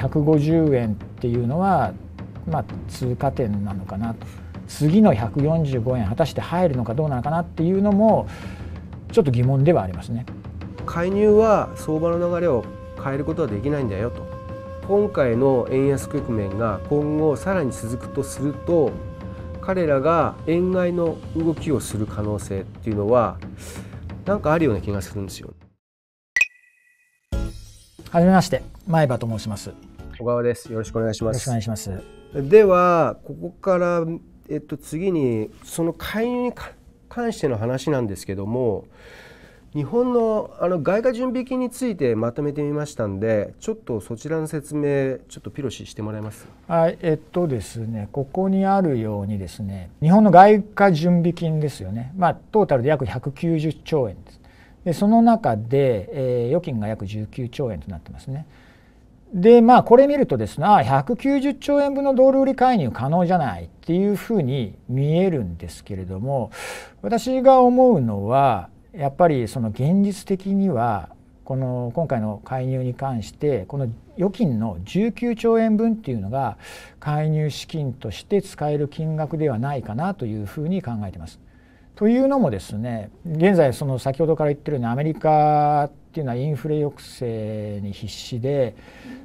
150円っていうのは、まあ、通過点なのかなと次の145円果たして入るのかどうなのかなっていうのもちょっと疑問ではありますね介入は相場の流れを変えることはできないんだよと今回の円安局面が今後さらに続くとすると彼らが円買いの動きをする可能性っていうのはなんかあるような気がするんですよ。はめまして前歯と申します。小川です。よろしくお願いします。よろしくお願いします。ではここからえっと次にその介入に関しての話なんですけども。日本のあの外貨準備金についてまとめてみましたんでちょっとそちらの説明ちょっとピロシしてもらえますはいえっとですねここにあるようにですね日本の外貨準備金ですよねまあトータルで約190兆円ですでその中で、えー、預金が約19兆円となってますね。でまあこれ見るとですねあ190兆円分のドル売り介入可能じゃないっていうふうに見えるんですけれども私が思うのはやっぱりその現実的にはこの今回の介入に関してこの預金の19兆円分っていうのが介入資金として使える金額ではないかなというふうに考えてます。というのもですね現在その先ほどから言ってるようにアメリカっていうのはインフレ抑制に必死で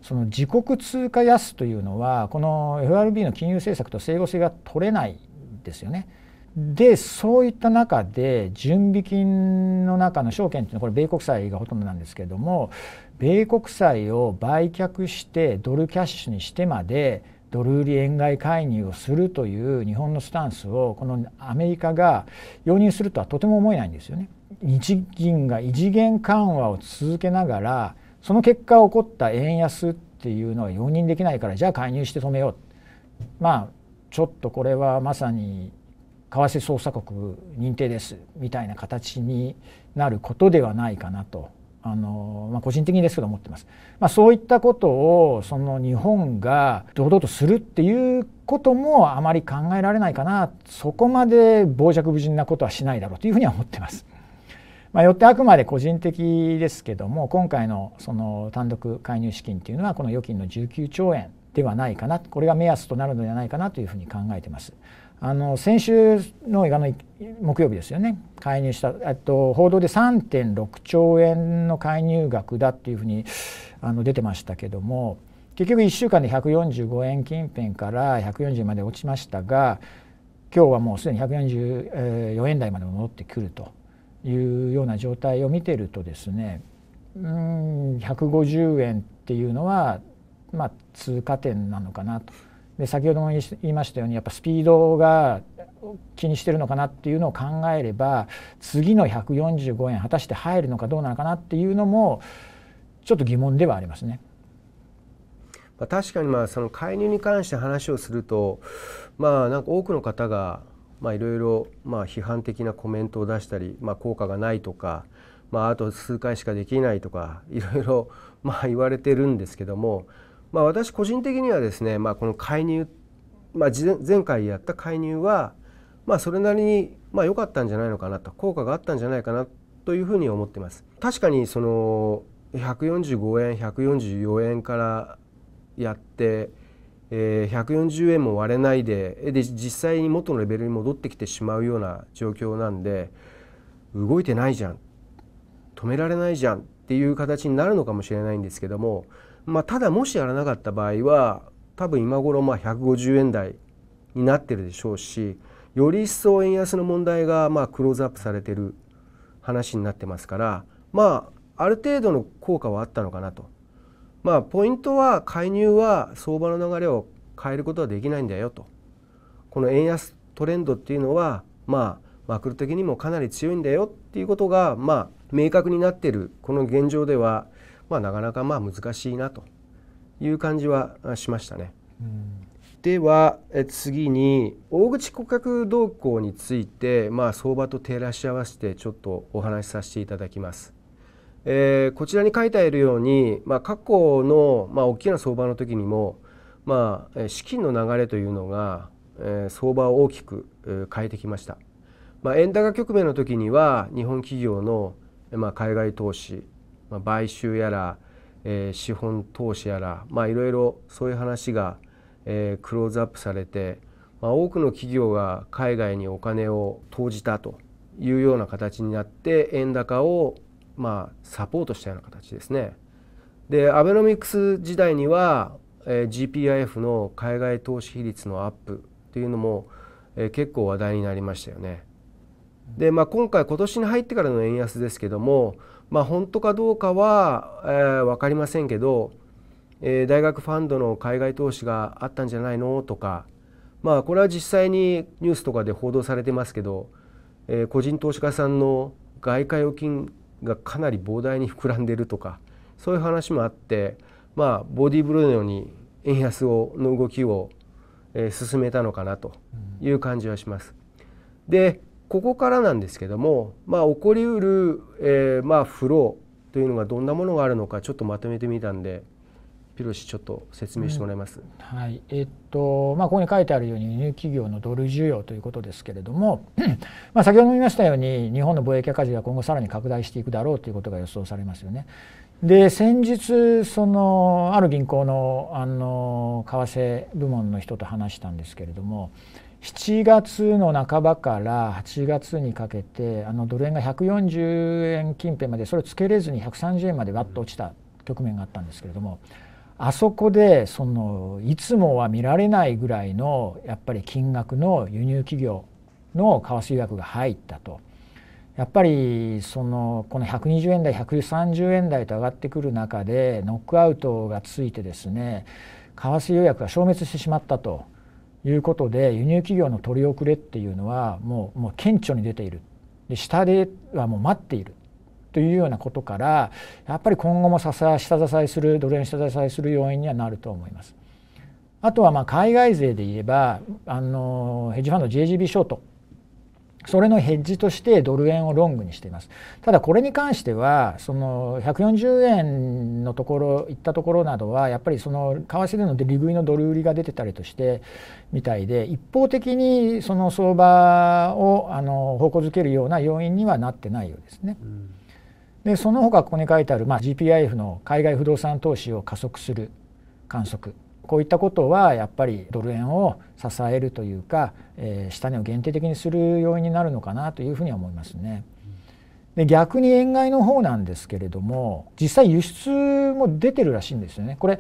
その自国通貨安というのはこの FRB の金融政策と整合性が取れないですよね。でそういった中で準備金の中の証券っていうのはこれ米国債がほとんどなんですけれども米国債を売却してドルキャッシュにしてまでドル売り円買い介入をするという日本のスタンスをこのアメリカが容認するとはとても思えないんですよね。日銀が異次元緩和を続けながらその結果起こった円安っていうのは容認できないからじゃあ介入して止めようまあちょっとこれはまさに為替捜査国認定ですみたいな形になることではないかなとあの、まあ、個人的にですけど思ってます。まあ、そういったことをその日本が堂々とするっていうこともあまり考えられないかなそこまで傍若無人なことはしないだろうというふうには思ってます。まあ、よってあくまで個人的ですけども今回のその単独介入資金というのはこの預金の19兆円ではないかなこれが目安となるのではないかなというふうに考えてます。あの先週のあの木曜日ですよね介入したと報道で3.6兆円の介入額だっていうふうにあの出てましたけども結局1週間で145円近辺から140まで落ちましたが今日はもうすでに144円台まで戻ってくるというような状態を見てるとですねうん150円っていうのは、まあ、通過点なのかなと。で先ほども言いましたようにやっぱスピードが気にしてるのかなっていうのを考えれば次の145円果たして入るのかどうなのかなっていうのもちょっと疑問ではありますね。まあ、確かにまあその介入に関して話をするとまあなんか多くの方がまあ、いろいろまあ批判的なコメントを出したり、まあ、効果がないとか、まあ、あと数回しかできないとかいろいろまあ言われてるんですけども、まあ、私個人的にはですね、まあ、この介入、まあ、前回やった介入は、まあ、それなりにまあ良かったんじゃないのかなと効果があったんじゃないかなというふうに思ってます。確かにその145円144円からやって140円も割れないでで実際に元のレベルに戻ってきてしまうような状況なんで動いてないじゃん止められないじゃんっていう形になるのかもしれないんですけども、まあ、ただもしやらなかった場合は多分今頃まあ150円台になってるでしょうしより一層円安の問題がまあクローズアップされてる話になってますからまあある程度の効果はあったのかなとまあポイントは介入は相場の流れを変えることはできないんだよとこの円安トレンドっていうのはまあマクロ的にもかなり強いんだよっていうことがまあ明確になってるこの現状ではまあなかなかまあ難しいなという感じはしましたね。では次に大口顧客動向について、まあ、相場と照らし合わせてちょっとお話しさせていただきます。えー、こちらに書いてあるように、まあ、過去の、まあ、大きな相場の時にも、まあ、資金の流れというのが、えー、相場を大きく、えー、変えてきました、まあ、円高局面の時には日本企業の、まあ、海外投資、まあ、買収やら、えー、資本投資やら、まあ、いろいろそういう話が、えー、クローズアップされて、まあ、多くの企業が海外にお金を投じたというような形になって円高をまあ、サポートしたような形ですね。でアベノミクス時代には、えー、GPIF の海外投資比率のアップというのも、えー、結構話題になりましたよね。で、まあ、今回今年に入ってからの円安ですけども、まあ、本当かどうかは、えー、分かりませんけど、えー、大学ファンドの海外投資があったんじゃないのとか、まあ、これは実際にニュースとかで報道されてますけど、えー、個人投資家さんの外貨預金がかなり膨大に膨らんでるとかそういう話もあってまあボディーブルーのように円安をの動きを、えー、進めたのかなという感じはします。でここからなんですけども、まあ、起こりうる、えー、まあ、フローというのがどんなものがあるのかちょっとまとめてみたんでピロシちょっと説明してもらいます、うん、はいえっとまあ、ここに書いてあるように輸入企業のドル需要ということですけれども まあ先ほども言いましたように日本の貿易赤字が今後さらに拡大していくだろうということが予想されますよね。で先日そのある銀行のあの為替部門の人と話したんですけれども7月の半ばから8月にかけてあのドル円が140円近辺までそれをつけれずに130円までわっと落ちた局面があったんですけれども。うんあそこでそのいつもは見られないぐらいのやっぱり金額の輸入企業の為替予約が入ったと。やっぱりそのこの120円台130円台と上がってくる中でノックアウトがついてですね為替予約が消滅してしまったということで輸入企業の取り遅れっていうのはもうもう顕著に出ているで下ではもう待っているというようなことからやっぱり今後も下支えするドル円下支えする要因にはなると思います。あとはまあ海外勢で言えばあのヘッジファンド JGB ショートそれのヘッジとしてドル円をロングにしています。ただこれに関してはその140円のところ行ったところなどはやっぱりその為替での利食いのドル売りが出てたりとしてみたいで一方的にその相場をあの方向づけるような要因にはなってないようですね。うんでその他ここに書いてある、まあ、GPIF の海外不動産投資を加速する観測こういったことはやっぱりドル円を支えるというか、えー、下値を限定的にする要因になるのかなというふうには思いますね。で逆に円買いの方なんですけれども実際輸出も出てるらしいんですよね。これ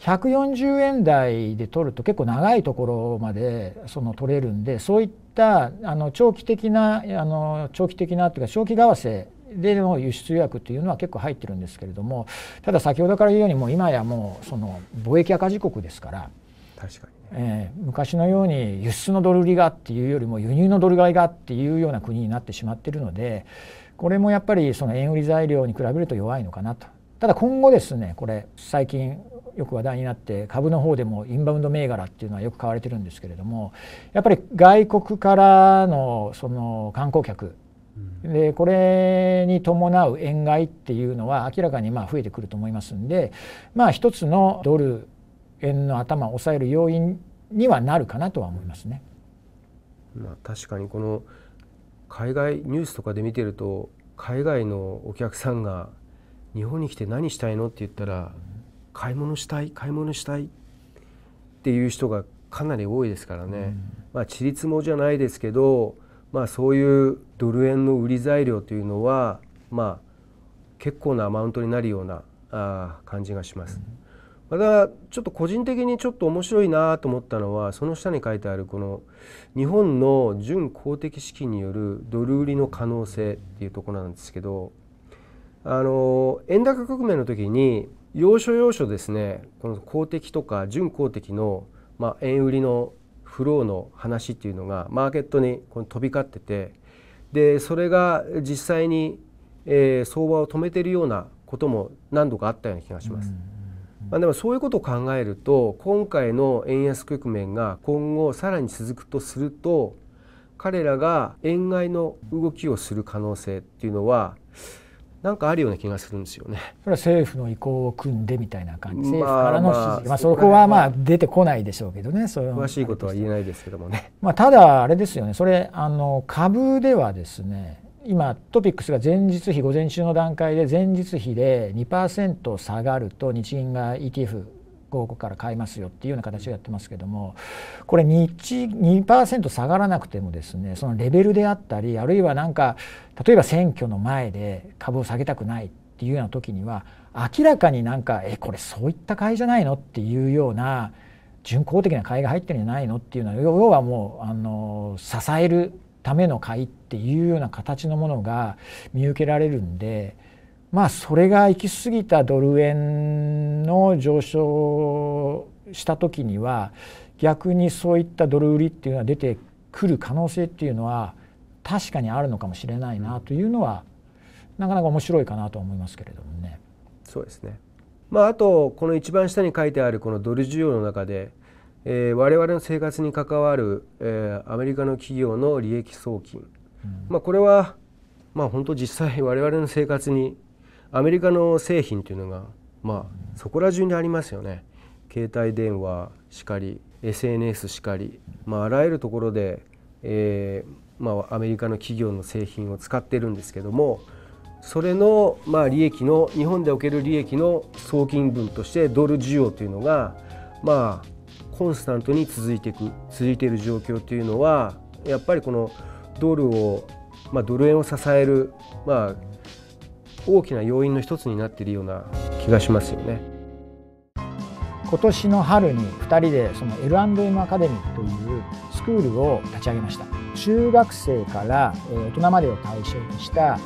140円台で取ると結構長いところまでその取れるんでそういったあの長期的なあの長期的なというか長期為替ででも輸出予約っていうのは結構入ってるんですけれどもただ先ほどから言うようにもう今やもうその貿易赤字国ですから確かに、えー、昔のように輸出のドル売りがっていうよりも輸入のドル買いがっていうような国になってしまってるのでこれもやっぱりその円売り材料に比べると弱いのかなと。ただ今後ですねこれ最近よく話題になって株の方でもインバウンド銘柄っていうのはよく買われてるんですけれどもやっぱり外国からのその観光客でこれに伴う円買いっていうのは明らかにまあ増えてくると思いますんでまあ一つのドル円の頭を抑える要因にはなるかなとは思いますね。まあ、確かにこの海外ニュースとかで見てると海外のお客さんが日本に来て何したいのって言ったら買い物したい買い物したいっていう人がかなり多いですからね、うん、まあちりもじゃないですけどまあ、そういうドル円の売り材料というのは、まあ、結構なアマウントになるようなあ感じがします。またちょっと個人的にちょっと面白いなと思ったのはその下に書いてあるこの日本の準公的資金によるドル売りの可能性っていうところなんですけどあの円高革命の時に要所要所ですねこの公的とか準公的の、まあ、円売りのフローの話っていうのがマーケットにこの飛び交っててでそれが実際に、え相場を止めてるようなことも何度かあったような気がします。まあ、でもそういうことを考えると今回の円安局面が今後さらに続くとすると彼らが円買いの動きをする可能性っていうのはなんかあるような気がするんですよね。それは政府の意向を組んでみたいな感じ、まあ、政府からの指示、まあ、まあ、そこはまあ出てこないでしょうけどね、そ詳しいことは言えないですけどもね。まあ、ただ、あれですよね、それ、あの株ではですね、今、トピックスが前日比、午前中の段階で、前日比で2%下がると、日銀が ETF 広告から買いますよっていうような形をやってますけどもこれ 2%, 2下がらなくてもですねそのレベルであったりあるいは何か例えば選挙の前で株を下げたくないっていうような時には明らかになんかえこれそういった買いじゃないのっていうような順行的な買いが入ってるんじゃないのっていうのは要はもうあの支えるための買いっていうような形のものが見受けられるんで。まあそれが行き過ぎたドル円の上昇した時には逆にそういったドル売りっていうのは出てくる可能性っていうのは確かにあるのかもしれないなというのはなかなか面白いかなと思いますけれどもね。そうですね、まあ、あとこの一番下に書いてあるこのドル需要の中で、えー、我々の生活に関わる、えー、アメリカの企業の利益送金、うん、まあ、これは、まあ、本当実際我々の生活にアメリカの製品というのが、まあ、そこら中にありますよね携帯電話しかり SNS しかり、まあ、あらゆるところで、えー、まあ、アメリカの企業の製品を使ってるんですけどもそれの、まあ、利益の日本でおける利益の送金分としてドル需要というのが、まあ、コンスタントに続いていく続いている状況というのはやっぱりこのドルを、まあ、ドル円を支える、まあ、大きな要因の一つになっているような気がしますよね。今年の春に2人でその L&M アカデミーというスクールを立ち上げました中学生から大人までを対象にした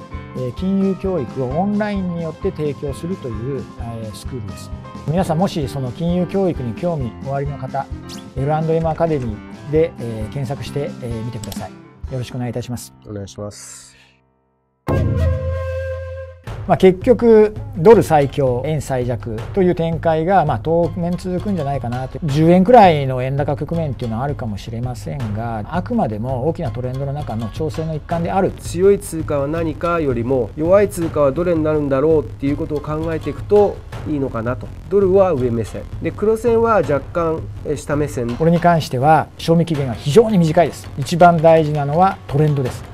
金融教育をオンラインによって提供するというスクールです皆さんもしその金融教育に興味おありの方 L&M アカデミーで検索してみてくださいよろしくお願いいたしますお願いしますまあ、結局ドル最強円最弱という展開がまあ当面続くんじゃないかなと10円くらいの円高局面っていうのはあるかもしれませんがあくまでも大きなトレンドの中の調整の一環である強い通貨は何かよりも弱い通貨はどれになるんだろうっていうことを考えていくといいのかなとドルは上目線で黒線は若干下目線これに関しては賞味期限が非常に短いです一番大事なのはトレンドです